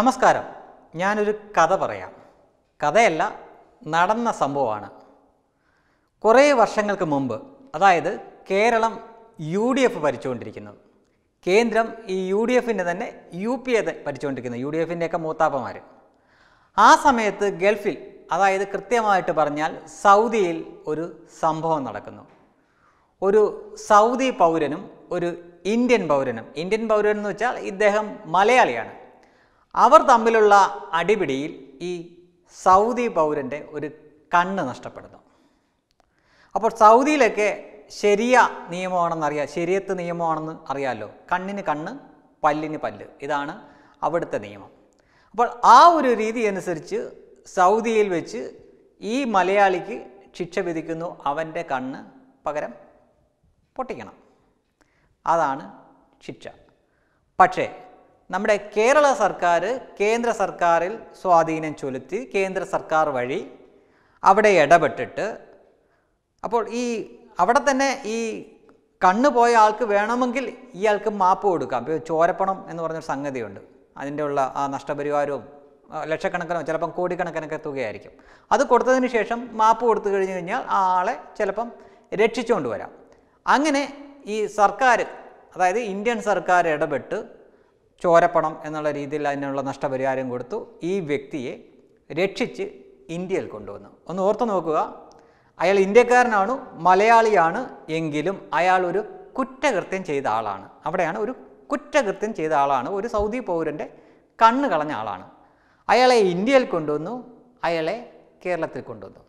നമസ്കാരം ഞാനൊരു കഥ പറയാം കഥയല്ല നടന്ന സംഭവമാണ് കുറേ വർഷങ്ങൾക്ക് മുമ്പ് അതായത് കേരളം യു ഡി എഫ് ഭരിച്ചുകൊണ്ടിരിക്കുന്നത് കേന്ദ്രം ഈ യു ഡി എഫിൻ്റെ തന്നെ യു പി എ ഭരിച്ചുകൊണ്ടിരിക്കുന്നത് യു ഡി എഫിൻ്റെയൊക്കെ മൂത്താപ്പമാർ ആ സമയത്ത് ഗൾഫിൽ അതായത് കൃത്യമായിട്ട് പറഞ്ഞാൽ സൗദിയിൽ ഒരു സംഭവം നടക്കുന്നു ഒരു സൗദി പൗരനും ഒരു ഇന്ത്യൻ പൗരനും ഇന്ത്യൻ പൗരൻ എന്ന് വെച്ചാൽ ഇദ്ദേഹം മലയാളിയാണ് അവർ തമ്മിലുള്ള അടിപിടിയിൽ ഈ സൗദി പൗരൻ്റെ ഒരു കണ്ണ് നഷ്ടപ്പെടുന്നു അപ്പോൾ സൗദിയിലൊക്കെ ശരിയ നിയമമാണെന്നറിയാം ശരിയത്ത് നിയമമാണെന്ന് അറിയാമല്ലോ കണ്ണിന് കണ്ണ് പല്ലിന് പല്ല് ഇതാണ് അവിടുത്തെ നിയമം അപ്പോൾ ആ ഒരു രീതി അനുസരിച്ച് സൗദിയിൽ വെച്ച് ഈ മലയാളിക്ക് ശിക്ഷ വിധിക്കുന്നു അവൻ്റെ കണ്ണ് പകരം പൊട്ടിക്കണം അതാണ് ശിക്ഷ പക്ഷേ നമ്മുടെ കേരള സർക്കാർ കേന്ദ്ര സർക്കാരിൽ സ്വാധീനം ചൊലുത്തി കേന്ദ്ര സർക്കാർ വഴി അവിടെ ഇടപെട്ടിട്ട് അപ്പോൾ ഈ അവിടെ തന്നെ ഈ കണ്ണ് പോയ ആൾക്ക് വേണമെങ്കിൽ ഇയാൾക്ക് മാപ്പ് കൊടുക്കാം ഇപ്പോൾ ചോരപ്പണം എന്ന് പറഞ്ഞൊരു സംഗതിയുണ്ട് അതിൻ്റെ ഉള്ള ആ നഷ്ടപരിഹാരവും ലക്ഷക്കണക്കിനോ ചിലപ്പം കോടിക്കണക്കിനൊക്കെ തുകയായിരിക്കും അത് കൊടുത്തതിന് ശേഷം മാപ്പ് കൊടുത്തു കഴിഞ്ഞു കഴിഞ്ഞാൽ ആ ആളെ ചിലപ്പം രക്ഷിച്ചുകൊണ്ട് വരാം അങ്ങനെ ഈ സർക്കാർ അതായത് ഇന്ത്യൻ സർക്കാർ ഇടപെട്ട് ചോരപ്പണം എന്നുള്ള രീതിയിൽ അതിനുള്ള നഷ്ടപരിഹാരം കൊടുത്തു ഈ വ്യക്തിയെ രക്ഷിച്ച് ഇന്ത്യയിൽ കൊണ്ടുവന്നു ഒന്ന് ഓർത്തു നോക്കുക അയാൾ ഇന്ത്യക്കാരനാണ് മലയാളിയാണ് എങ്കിലും അയാൾ ഒരു കുറ്റകൃത്യം ചെയ്ത ആളാണ് അവിടെയാണ് ഒരു കുറ്റകൃത്യം ചെയ്ത ആളാണ് ഒരു സൗദി പൗരൻ്റെ കണ്ണ് കളഞ്ഞ ആളാണ് അയാളെ ഇന്ത്യയിൽ കൊണ്ടുവന്നു അയാളെ കേരളത്തിൽ കൊണ്ടുവന്നു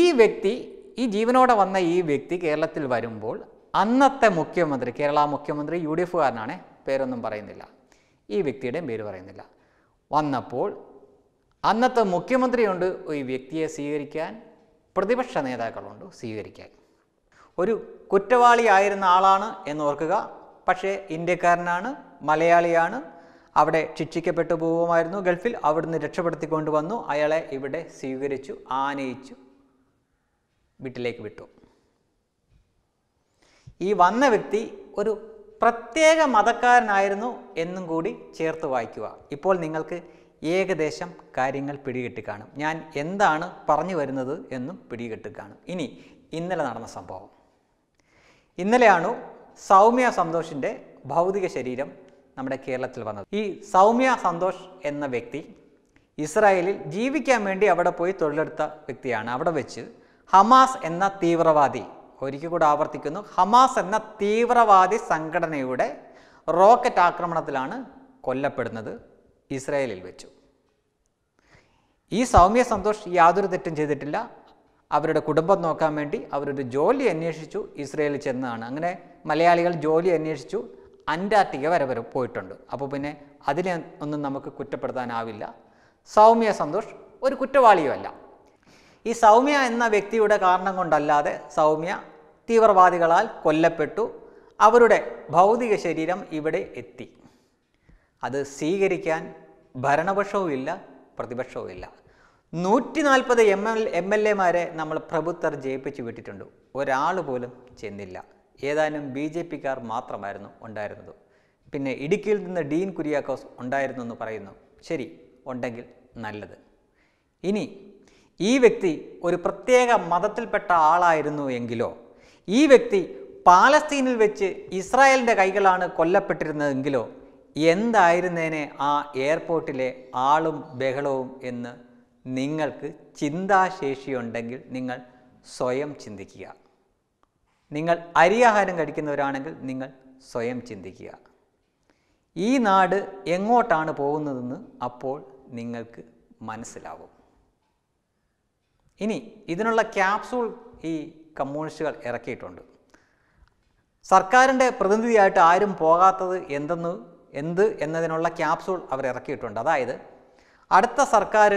ഈ വ്യക്തി ഈ ജീവനോടെ വന്ന ഈ വ്യക്തി കേരളത്തിൽ വരുമ്പോൾ അന്നത്തെ മുഖ്യമന്ത്രി കേരള മുഖ്യമന്ത്രി യു ഡി എഫുകാരനാണ് പേരൊന്നും പറയുന്നില്ല ഈ വ്യക്തിയുടെയും പേര് പറയുന്നില്ല വന്നപ്പോൾ അന്നത്തെ മുഖ്യമന്ത്രിയുണ്ട് ഈ വ്യക്തിയെ സ്വീകരിക്കാൻ പ്രതിപക്ഷ നേതാക്കളുണ്ട് സ്വീകരിക്കാൻ ഒരു കുറ്റവാളി ആയിരുന്ന ആളാണ് എന്നോർക്കുക പക്ഷേ ഇന്ത്യക്കാരനാണ് മലയാളിയാണ് അവിടെ ശിക്ഷിക്കപ്പെട്ടു പോകുമായിരുന്നു ഗൾഫിൽ അവിടുന്ന് രക്ഷപ്പെടുത്തിക്കൊണ്ട് വന്നു അയാളെ ഇവിടെ സ്വീകരിച്ചു ആനയിച്ചു വീട്ടിലേക്ക് വിട്ടു ഈ വന്ന വ്യക്തി ഒരു പ്രത്യേക മതക്കാരനായിരുന്നു എന്നും കൂടി ചേർത്ത് വായിക്കുക ഇപ്പോൾ നിങ്ങൾക്ക് ഏകദേശം കാര്യങ്ങൾ പിടികിട്ടി കാണും ഞാൻ എന്താണ് പറഞ്ഞു വരുന്നത് എന്നും പിടികിട്ടി കാണും ഇനി ഇന്നലെ നടന്ന സംഭവം ഇന്നലെയാണു സൗമ്യ സന്തോഷിൻ്റെ ഭൗതിക ശരീരം നമ്മുടെ കേരളത്തിൽ വന്നത് ഈ സൗമ്യ സന്തോഷ് എന്ന വ്യക്തി ഇസ്രായേലിൽ ജീവിക്കാൻ വേണ്ടി അവിടെ പോയി തൊഴിലെടുത്ത വ്യക്തിയാണ് അവിടെ വെച്ച് ഹമാസ് എന്ന തീവ്രവാദി ഒരിക്കൽ കൂടെ ആവർത്തിക്കുന്നു ഹമാസ് എന്ന തീവ്രവാദി സംഘടനയുടെ റോക്കറ്റ് ആക്രമണത്തിലാണ് കൊല്ലപ്പെടുന്നത് ഇസ്രായേലിൽ വെച്ചു ഈ സൗമ്യ സന്തോഷ് യാതൊരു തെറ്റും ചെയ്തിട്ടില്ല അവരുടെ കുടുംബം നോക്കാൻ വേണ്ടി അവരൊരു ജോലി അന്വേഷിച്ചു ഇസ്രയേലിൽ ചെന്നതാണ് അങ്ങനെ മലയാളികൾ ജോലി അന്വേഷിച്ചു അന്റാർട്ടിക വരെ വരെ പോയിട്ടുണ്ട് അപ്പോൾ പിന്നെ അതിനെ ഒന്നും നമുക്ക് കുറ്റപ്പെടുത്താനാവില്ല സൗമ്യ സന്തോഷ് ഒരു കുറ്റവാളിയുമല്ല ഈ സൗമ്യ എന്ന വ്യക്തിയുടെ കാരണം കൊണ്ടല്ലാതെ സൗമ്യ തീവ്രവാദികളാൽ കൊല്ലപ്പെട്ടു അവരുടെ ഭൗതിക ശരീരം ഇവിടെ എത്തി അത് സ്വീകരിക്കാൻ പ്രതിപക്ഷവും ഇല്ല നൂറ്റി നാൽപ്പത് എം എൽ എം എൽ എമാരെ നമ്മൾ പ്രഭുത്വർ ജയിപ്പിച്ചു വിട്ടിട്ടുണ്ട് ഒരാൾ പോലും ചെന്നില്ല ഏതാനും ബി ജെ പിക്കാർ മാത്രമായിരുന്നു ഉണ്ടായിരുന്നത് പിന്നെ ഇടുക്കിയിൽ നിന്ന് ഡീൻ കുര്യാക്കോസ് ഉണ്ടായിരുന്നു എന്ന് പറയുന്നു ശരി ഉണ്ടെങ്കിൽ നല്ലത് ഇനി ഈ വ്യക്തി ഒരു പ്രത്യേക മതത്തിൽപ്പെട്ട ആളായിരുന്നു എങ്കിലോ ഈ വ്യക്തി പാലസ്തീനിൽ വെച്ച് ഇസ്രായേലിൻ്റെ കൈകളാണ് കൊല്ലപ്പെട്ടിരുന്നതെങ്കിലോ എന്തായിരുന്നേനെ ആ എയർപോർട്ടിലെ ആളും ബഹളവും എന്ന് നിങ്ങൾക്ക് ചിന്താശേഷിയുണ്ടെങ്കിൽ നിങ്ങൾ സ്വയം ചിന്തിക്കുക നിങ്ങൾ അരിയാഹാരം കഴിക്കുന്നവരാണെങ്കിൽ നിങ്ങൾ സ്വയം ചിന്തിക്കുക ഈ നാട് എങ്ങോട്ടാണ് പോകുന്നതെന്ന് അപ്പോൾ നിങ്ങൾക്ക് മനസ്സിലാവും ഇനി ഇതിനുള്ള ക്യാപ്സൂൾ ഈ കമ്മ്യൂണിസ്റ്റുകൾ ഇറക്കിയിട്ടുണ്ട് സർക്കാരിൻ്റെ പ്രതിനിധിയായിട്ട് ആരും പോകാത്തത് എന്തെന്ന് എന്ത് എന്നതിനുള്ള ക്യാപ്സൂൾ അവർ ഇറക്കിയിട്ടുണ്ട് അതായത് അടുത്ത സർക്കാർ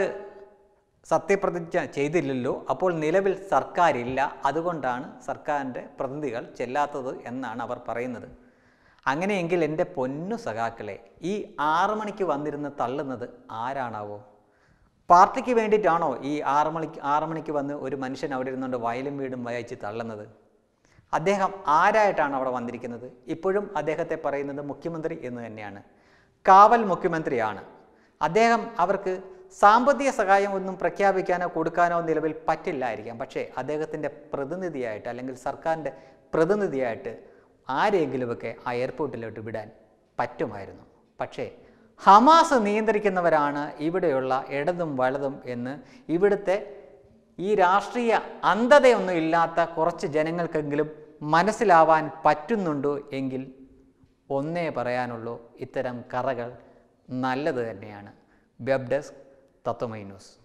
സത്യപ്രതിജ്ഞ ചെയ്തില്ലല്ലോ അപ്പോൾ നിലവിൽ സർക്കാരില്ല അതുകൊണ്ടാണ് സർക്കാരിൻ്റെ പ്രതിനിധികൾ ചെല്ലാത്തത് എന്നാണ് അവർ പറയുന്നത് അങ്ങനെയെങ്കിൽ എൻ്റെ പൊന്നു സഖാക്കളെ ഈ ആറ് മണിക്ക് വന്നിരുന്ന് തള്ളുന്നത് ആരാണാവോ പാർട്ടിക്ക് വേണ്ടിയിട്ടാണോ ഈ ആറ് മണിക്ക് ആറ് മണിക്ക് വന്ന് ഒരു മനുഷ്യൻ അവിടെ ഇരുന്നുകൊണ്ട് വയലും വീടും വയച്ച് തള്ളുന്നത് അദ്ദേഹം ആരായിട്ടാണ് അവിടെ വന്നിരിക്കുന്നത് ഇപ്പോഴും അദ്ദേഹത്തെ പറയുന്നത് മുഖ്യമന്ത്രി എന്ന് തന്നെയാണ് കാവൽ മുഖ്യമന്ത്രിയാണ് അദ്ദേഹം അവർക്ക് സാമ്പത്തിക സഹായം ഒന്നും പ്രഖ്യാപിക്കാനോ കൊടുക്കാനോ നിലവിൽ പറ്റില്ലായിരിക്കാം പക്ഷേ അദ്ദേഹത്തിൻ്റെ പ്രതിനിധിയായിട്ട് അല്ലെങ്കിൽ സർക്കാരിൻ്റെ പ്രതിനിധിയായിട്ട് ആരെങ്കിലുമൊക്കെ ആ എയർപോർട്ടിലോട്ട് വിടാൻ പറ്റുമായിരുന്നു പക്ഷേ ഹമാസ് നിയന്ത്രിക്കുന്നവരാണ് ഇവിടെയുള്ള ഇടതും വലതും എന്ന് ഇവിടുത്തെ ഈ രാഷ്ട്രീയ അന്ധതയൊന്നും ഇല്ലാത്ത കുറച്ച് ജനങ്ങൾക്കെങ്കിലും മനസ്സിലാവാൻ പറ്റുന്നുണ്ടോ എങ്കിൽ ഒന്നേ പറയാനുള്ളൂ ഇത്തരം കറകൾ നല്ലത് തന്നെയാണ് വെബ് ഡെസ്ക് തത്വമൈ ന്യൂസ്